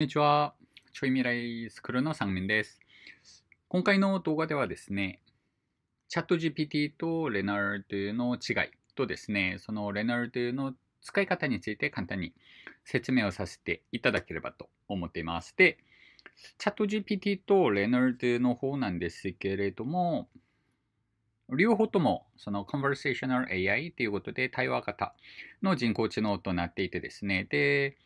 こんにちは。ちょい未来スクールの三面です。今回の動画ではですね、チャット GPT とレナルドの違いとですね、そのレナルドの使い方について簡単に説明をさせていただければと思っています。で、チャット GPT とレナルドの方なんですけれども、両方ともその Conversational AI ということで対話型の人工知能となっていてですね、で、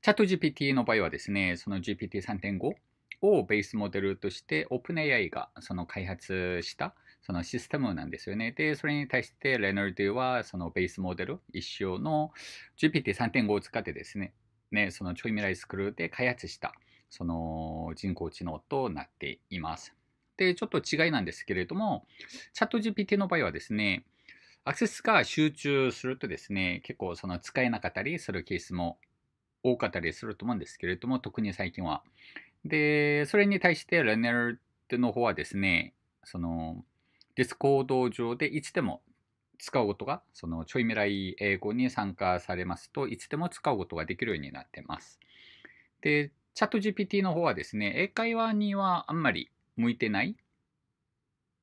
チャット GPT の場合はですね、その GPT3.5 をベースモデルとして OpenAI がその開発したそのシステムなんですよね。で、それに対してレノルドはそのベースモデル一生の GPT3.5 を使ってですね、ね、そのちょい未来スクールで開発したその人工知能となっています。で、ちょっと違いなんですけれども、チャット GPT の場合はですね、アクセスが集中するとですね、結構その使えなかったりするケースも多かったりすると思うんですけれども、特に最近は。で、それに対してレネルの方はですね、その、ディスコード上でいつでも使うことが、そのちょい未来英語に参加されますと、いつでも使うことができるようになってます。で、チャット GPT の方はですね、英会話にはあんまり向いてない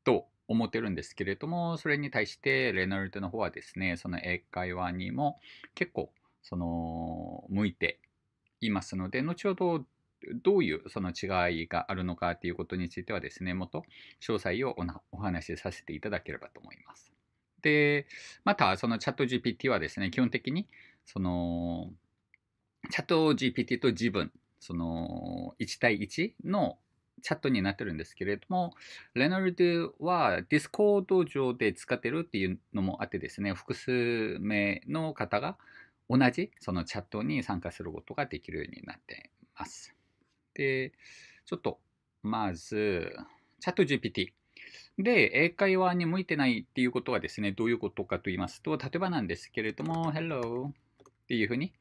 と思ってるんですけれども、それに対してレナルテの方はですね、その英会話にも結構その向いていますので後ほどどういうその違いがあるのかということについてはですねもっと詳細をお話しさせていただければと思います。でまたそのチャット GPT はですね基本的にそのチャット GPT と自分その1対1のチャットになってるんですけれども、レノルドはディスコード上で使ってるっていうのもあってですね、複数名の方が同じそのチャットに参加することができるようになっています。で、ちょっとまず、チャット GPT。で、英会話に向いてないっていうことはですね、どういうことかと言いますと、例えばなんですけれども、Hello っていうふうに、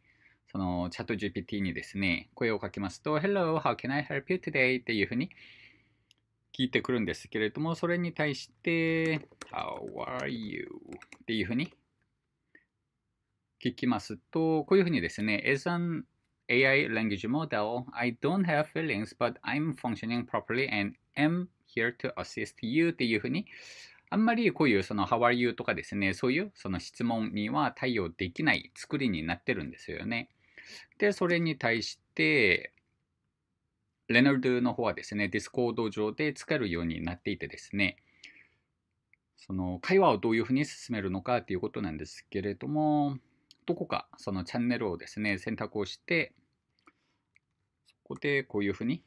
そのチャット GPT にですね、声をかけますと、Hello, how can I help you today? っていうふうに聞いてくるんですけれども、それに対して、How are you? っていうふうに聞きますと、こういうふうにですね、is an AI language model. I don't have feelings, but I'm functioning properly and am here to assist you っていうふうに、あんまりこういうその How are you とかですね、そういうその質問には対応できない作りになってるんですよね。で、それに対して、レナルドの方はですね、ディスコード上で使えるようになっていてですね、その会話をどういうふうに進めるのかということなんですけれども、どこかそのチャンネルをですね、選択をして、そこでこういうふうに、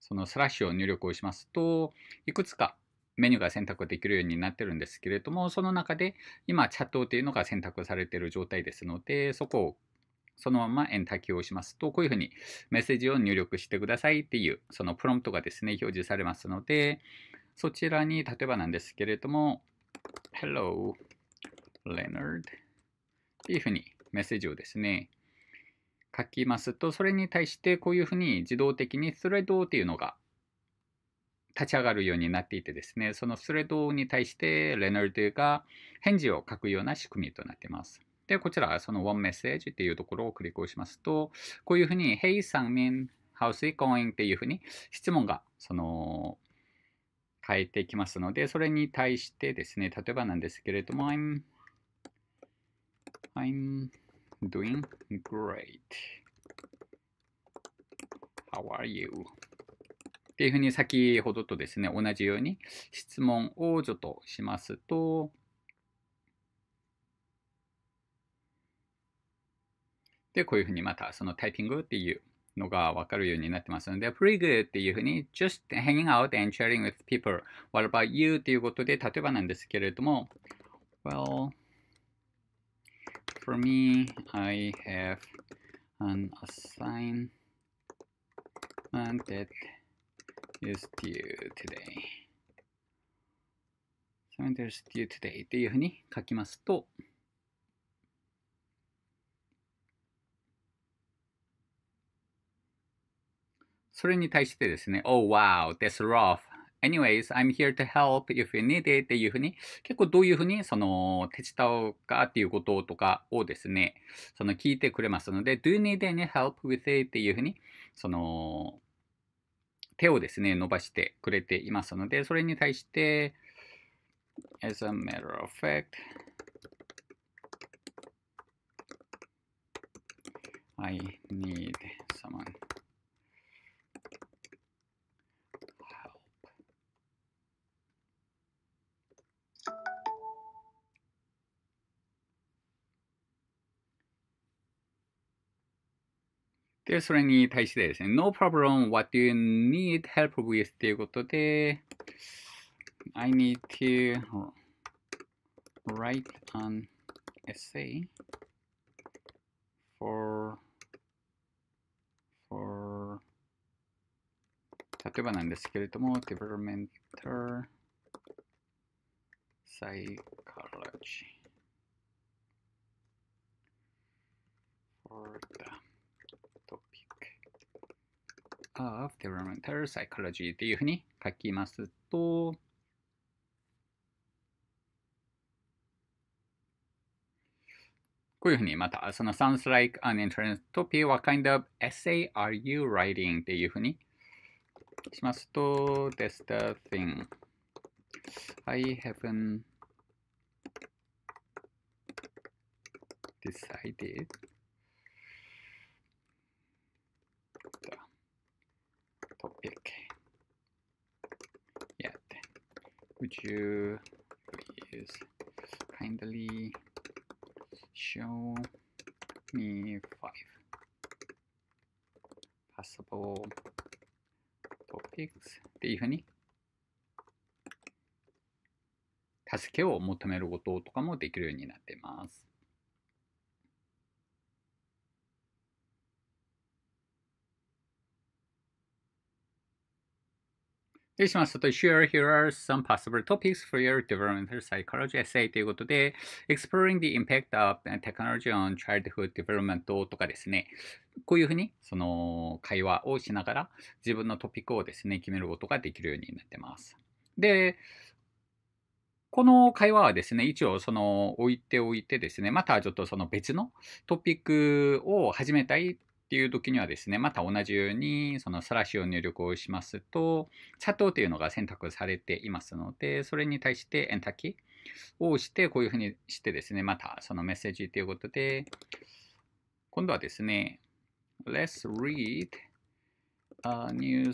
そのスラッシュを入力をしますと、いくつかメニューが選択できるようになってるんですけれども、その中で今チャットというのが選択されている状態ですので、そこをそのままエンターキーを押しますと、こういうふうにメッセージを入力してくださいっていう、そのプロンプトがですね、表示されますので、そちらに、例えばなんですけれども、Hello, Leonard. っていうふうにメッセージをですね、書きますと、それに対してこういうふうに自動的にスレッドっていうのが立ち上がるようになっていてですね、そのスレッドに対してレナルドが返事を書くような仕組みとなっています。で、こちら、その One Message っていうところをクリックをしますと、こういうふうに Hey, 3面 How's it going? っていうふうに質問が、その、変えてきますので、それに対してですね、例えばなんですけれども、I'm I'm doing great. How are you? っていうふうに先ほどとですね、同じように質問をちょっとしますと、で、こういうふうにまたそのタイピングっていうのがわかるようになってますので、pretty good っていうふうに、just hanging out and sharing with people, what about you っていうことで、例えばなんですけれども、well, for me, I have an assignment that is due today. assignment is due today っていうふうに書きますと、それに対してですね、Oh wow, that's rough anyways, I'm here to help if you need it っていうふうに、結構どういうふうにその手伝うかっていうこととかをですね、その聞いてくれますので、do you need any help with it っていうふうに、その手をですね、伸ばしてくれていますので、それに対して、as a matter of fact, I need someone. No problem, what do you need help with? I need to write an essay for, for 例えばなんですけれども、developmental psychology for the of Developmental Psychology っていうふうに書きますと、こういうふうにまた、その sounds like an interesting topic, what kind of essay are you writing? っていうふうにしますと、that's the thing. I haven't decided. would you please kindly show me five possible topics っていうふうに助けを求めることとかもできるようになっています。で、しましと、sure, here are some possible topics for your developmental psychology essay ということで、exploring the impact of technology on childhood development とかですね、こういうふうに、その、会話をしながら、自分のトピックをですね、決めることができるようになってます。で、この会話はですね、一応その置いておいてですね、またちょっとその別のトピックを始めたいっていう時にはですね、また同じように、そのスラッシュを入力をしますと、佐藤というのが選択されていますので、それに対してエンターキーを押して、こういうふうにしてですね、またそのメッセージということで、今度はですね、Let's read a news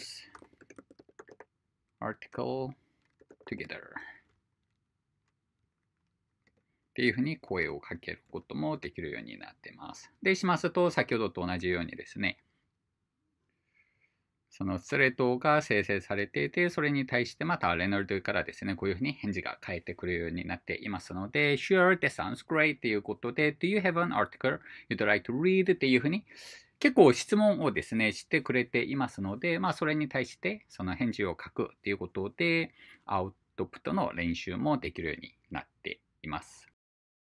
article together. っていうふうに声をかけることもできるようになってます。で、しますと、先ほどと同じようにですね、そのスレッドが生成されていて、それに対してまたレナルドからですね、こういうふうに返事が返ってくるようになっていますので、Sure, that sounds great っていうことで、Do you have an article you'd like to read? っていうふうに結構質問をですね、してくれていますので、まあそれに対してその返事を書くっていうことで、アウトプットの練習もできるようになっています。